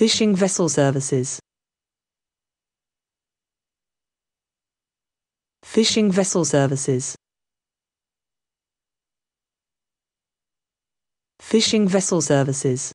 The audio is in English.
Fishing vessel services. Fishing vessel services. Fishing vessel services.